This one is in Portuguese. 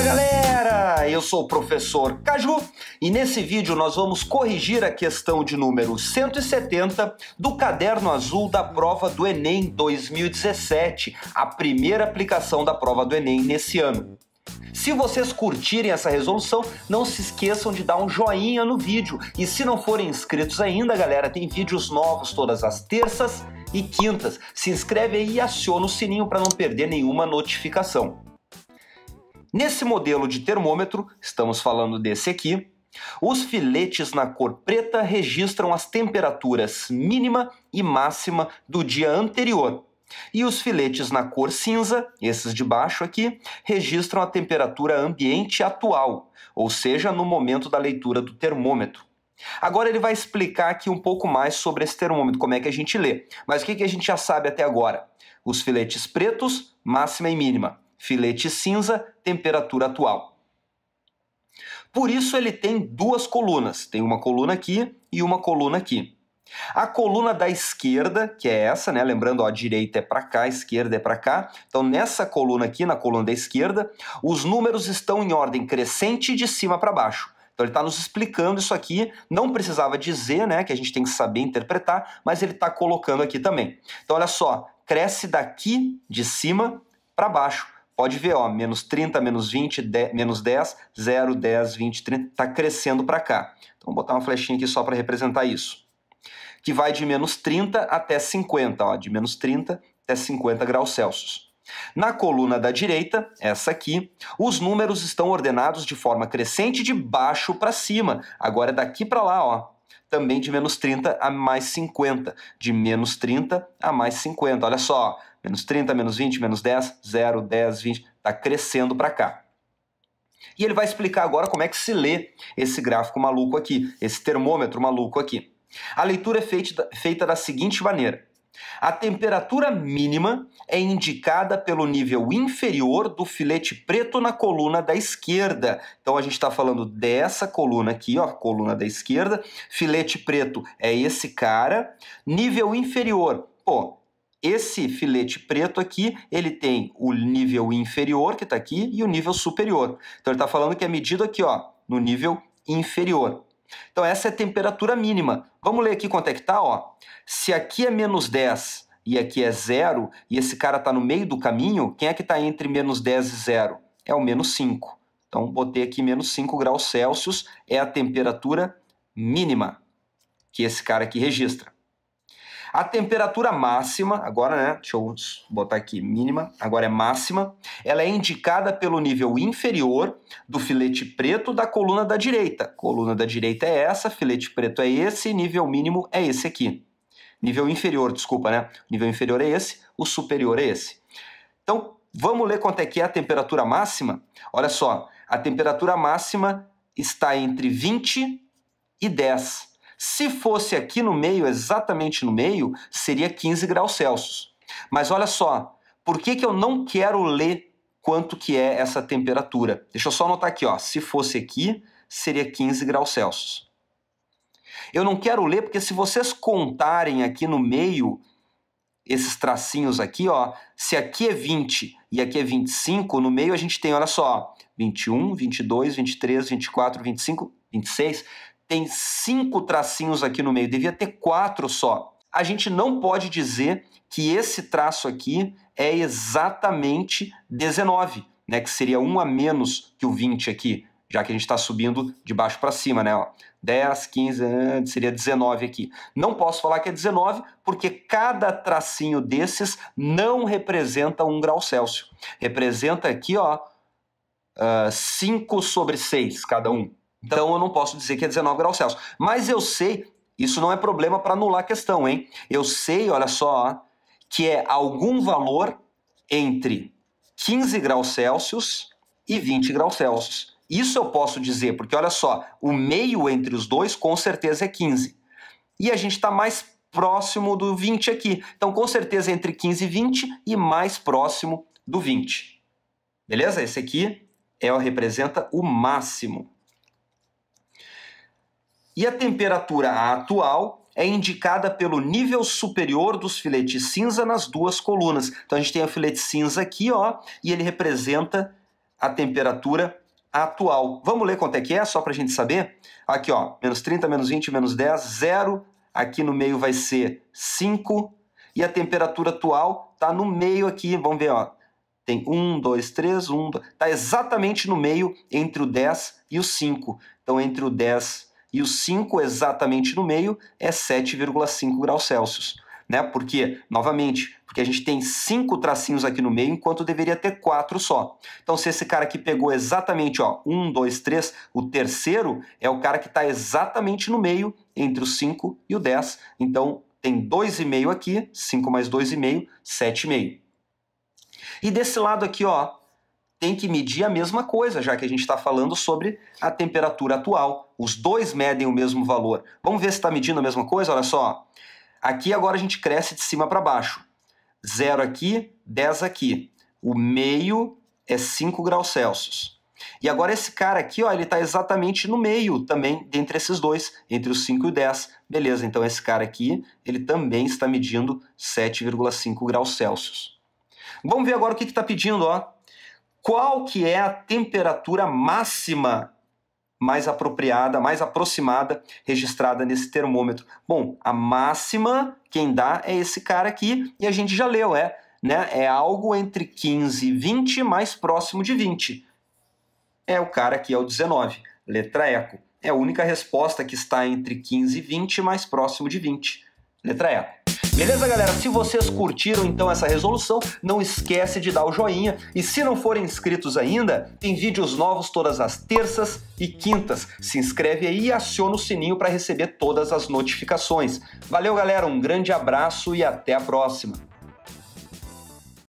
Fala galera, eu sou o professor Caju e nesse vídeo nós vamos corrigir a questão de número 170 do caderno azul da prova do Enem 2017, a primeira aplicação da prova do Enem nesse ano. Se vocês curtirem essa resolução, não se esqueçam de dar um joinha no vídeo. E se não forem inscritos ainda, galera, tem vídeos novos todas as terças e quintas. Se inscreve aí e aciona o sininho para não perder nenhuma notificação. Nesse modelo de termômetro, estamos falando desse aqui, os filetes na cor preta registram as temperaturas mínima e máxima do dia anterior. E os filetes na cor cinza, esses de baixo aqui, registram a temperatura ambiente atual, ou seja, no momento da leitura do termômetro. Agora ele vai explicar aqui um pouco mais sobre esse termômetro, como é que a gente lê. Mas o que, a gente já sabe até agora? Os filetes pretos, máxima e mínima filete cinza, temperatura atual. Por isso ele tem duas colunas, tem uma coluna aqui e uma coluna aqui. A coluna da esquerda, que é essa, né? Lembrando, ó, a direita é para cá, a esquerda é para cá. Então, nessa coluna aqui, na coluna da esquerda, os números estão em ordem crescente de cima para baixo. Então ele está nos explicando isso aqui, não precisava dizer, né, que a gente tem que saber interpretar, mas ele está colocando aqui também. Então olha só, cresce daqui de cima para baixo. Pode ver, ó, menos 30, menos 20, 10, menos 10, 0, 10, 20, 30, está crescendo para cá. Então, vou botar uma flechinha aqui só para representar isso. Que vai de menos 30 até 50, ó, de menos 30 até 50 graus Celsius. Na coluna da direita, essa aqui, os números estão ordenados de forma crescente de baixo para cima. Agora é daqui para lá, ó, também de menos 30 a mais 50, de menos 30 a mais 50. Olha só, menos 30, menos 20, menos 10, 0, 10, 20, está crescendo para cá. E ele vai explicar agora como é que se lê esse gráfico maluco aqui, esse termômetro maluco aqui. A leitura é feita, feita da seguinte maneira: a temperatura mínima é indicada pelo nível inferior do filete preto na coluna da esquerda. Então a gente está falando dessa coluna aqui, ó, coluna da esquerda. Filete preto é esse cara. Nível inferior, pô, esse filete preto aqui, ele tem o nível inferior que está aqui e o nível superior. Então ele está falando que é medido aqui ó, no nível inferior. Então essa é a temperatura mínima. Vamos ler aqui quanto é que está. Se aqui é menos 10 e aqui é zero, e esse cara está no meio do caminho, quem é que está entre menos 10 e zero? É o menos 5. Então botei aqui menos 5 graus Celsius, é a temperatura mínima que esse cara aqui registra. A temperatura máxima, agora, né? Deixa eu botar aqui mínima, agora é máxima. Ela é indicada pelo nível inferior do filete preto da coluna da direita. Coluna da direita é essa, filete preto é esse, nível mínimo é esse aqui. Nível inferior, desculpa, né? Nível inferior é esse, o superior é esse. Então, vamos ler quanto é que é a temperatura máxima? Olha só, a temperatura máxima está entre 20 e 10. Se fosse aqui no meio, exatamente no meio, seria 15 graus Celsius. Mas olha só, por que, que eu não quero ler quanto que é essa temperatura? Deixa eu só anotar aqui, ó. se fosse aqui, seria 15 graus Celsius. Eu não quero ler porque se vocês contarem aqui no meio esses tracinhos aqui, ó, se aqui é 20 e aqui é 25, no meio a gente tem, olha só, 21, 22, 23, 24, 25, 26, tem cinco tracinhos aqui no meio, devia ter quatro só. A gente não pode dizer que esse traço aqui é exatamente 19, né, que seria 1 a menos que o 20 aqui, já que a gente está subindo de baixo para cima, né? Ó, 10, 15, eh, seria 19 aqui. Não posso falar que é 19, porque cada tracinho desses não representa 1 grau Celsius. Representa aqui, ó, uh, ah, 5 sobre 6 cada um. Então eu não posso dizer que é 19 graus Celsius. Mas eu sei, isso não é problema para anular a questão, hein? Eu sei, olha só, que é algum valor entre 15 graus Celsius e 20 graus Celsius. Isso eu posso dizer, porque olha só, o meio entre os dois com certeza é 15. E a gente está mais próximo do 20 aqui. Então, com certeza, entre 15 e 20 e mais próximo do 20. Beleza? Esse aqui é, representa o máximo e a temperatura atual é indicada pelo nível superior dos filetes cinza nas duas colunas. Então a gente tem o filete cinza aqui, ó, e ele representa a temperatura atual. Vamos ler quanto é que é, só para a gente saber? Aqui, ó, menos 30, menos 20, menos 10, zero. Aqui no meio vai ser 5. E a temperatura atual está no meio aqui, vamos ver, ó. Tem 1, 2, 3, 1, está exatamente no meio entre o 10 e o 5. Então, entre o 10 e o 5 exatamente no meio é 7,5 graus Celsius. Né? Porque, novamente, porque a gente tem cinco tracinhos aqui no meio, enquanto deveria ter quatro só. Então, se esse cara aqui pegou exatamente, ó, um, dois, três, o terceiro é o cara que está exatamente no meio, entre o 5 e o 10. Então, tem 2,5 aqui, 5 mais 2,5, 7,5. E desse lado aqui, ó, tem que medir a mesma coisa, já que a gente está falando sobre a temperatura atual. Os dois medem o mesmo valor. Vamos ver se está medindo a mesma coisa? Olha só. Aqui agora a gente cresce de cima para baixo. Zero aqui, 10 aqui. O meio é 5 graus Celsius. E agora esse cara aqui, ó, ele está exatamente no meio também, dentre esses dois, entre os 5 e 10. Beleza, então esse cara aqui, ele também está medindo 7,5 graus Celsius. Vamos ver agora o que está pedindo, ó qual que é a temperatura máxima mais apropriada, mais aproximada registrada nesse termômetro? Bom, a máxima quem dá é esse cara aqui e a gente já leu, é, né? É algo entre 15 e 20, mais próximo de 20. É o cara aqui é o 19, letra eco. É a única resposta que está entre 15 e 20, mais próximo de 20, letra eco. Beleza, galera? Se vocês curtiram então essa resolução, não esquece de dar o joinha e se não forem inscritos ainda, tem vídeos novos todas as terças e quintas. Se inscreve aí e aciona o sininho para receber todas as notificações. Valeu, galera, um grande abraço e até a próxima.